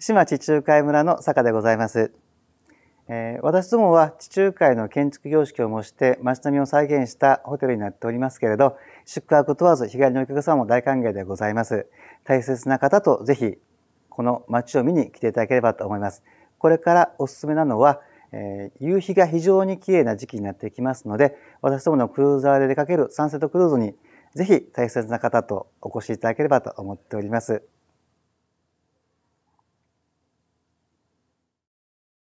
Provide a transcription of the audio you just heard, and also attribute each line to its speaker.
Speaker 1: 島地中海村の坂でございます。えー、私どもは地中海の建築様式を模して街並みを再現したホテルになっておりますけれど、宿泊問わず日帰りのお客様も大歓迎でございます。大切な方とぜひこの街を見に来ていただければと思います。これからおすすめなのは、えー、夕日が非常に綺麗な時期になってきますので、私どものクルーザーで出かけるサンセットクルーズにぜひ大切な方とお越しいただければと思っております。